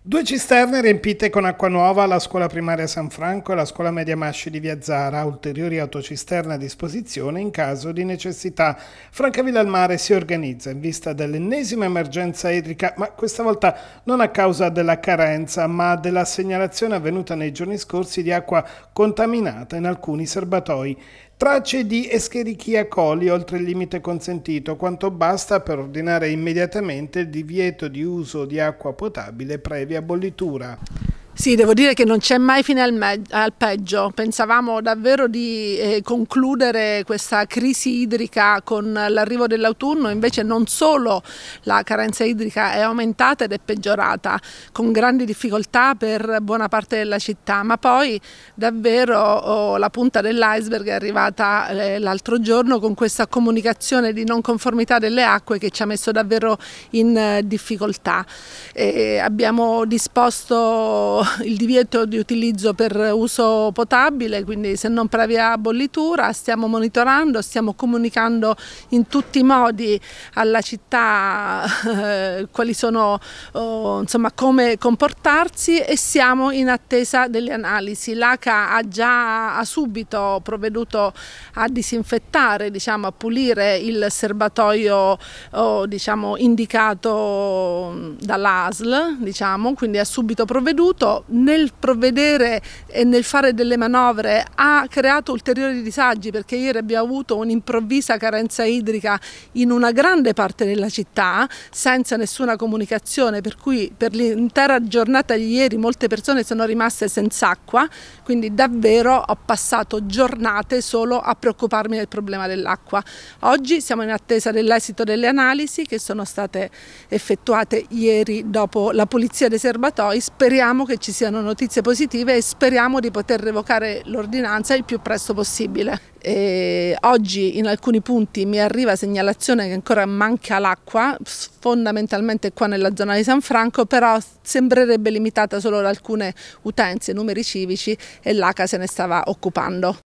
Due cisterne riempite con acqua nuova alla scuola primaria San Franco e la scuola media Masci di Via Zara, ulteriori autocisterne a disposizione in caso di necessità. Francavilla al Mare si organizza in vista dell'ennesima emergenza idrica, ma questa volta non a causa della carenza, ma della segnalazione avvenuta nei giorni scorsi di acqua contaminata in alcuni serbatoi. Tracce di Escherichia coli oltre il limite consentito, quanto basta per ordinare immediatamente il divieto di uso di acqua potabile previa bollitura. Sì, devo dire che non c'è mai fine al, me- al peggio. Pensavamo davvero di eh, concludere questa crisi idrica con l'arrivo dell'autunno, invece non solo la carenza idrica è aumentata ed è peggiorata, con grandi difficoltà per buona parte della città, ma poi davvero oh, la punta dell'iceberg è arrivata eh, l'altro giorno con questa comunicazione di non conformità delle acque che ci ha messo davvero in eh, difficoltà. E abbiamo disposto il divieto di utilizzo per uso potabile, quindi se non previa bollitura, stiamo monitorando, stiamo comunicando in tutti i modi alla città eh, quali sono, oh, insomma, come comportarsi e siamo in attesa delle analisi. L'ACA ha già ha subito provveduto a disinfettare, diciamo, a pulire il serbatoio oh, diciamo, indicato dall'ASL, diciamo, quindi ha subito provveduto nel provvedere e nel fare delle manovre ha creato ulteriori disagi perché ieri abbiamo avuto un'improvvisa carenza idrica in una grande parte della città senza nessuna comunicazione per cui per l'intera giornata di ieri molte persone sono rimaste senza acqua quindi davvero ho passato giornate solo a preoccuparmi del problema dell'acqua. Oggi siamo in attesa dell'esito delle analisi che sono state effettuate ieri dopo la pulizia dei serbatoi speriamo che ci siano notizie positive e speriamo di poter revocare l'ordinanza il più presto possibile. E oggi in alcuni punti mi arriva segnalazione che ancora manca l'acqua, fondamentalmente qua nella zona di San Franco, però sembrerebbe limitata solo ad alcune utenze, numeri civici e l'ACA se ne stava occupando.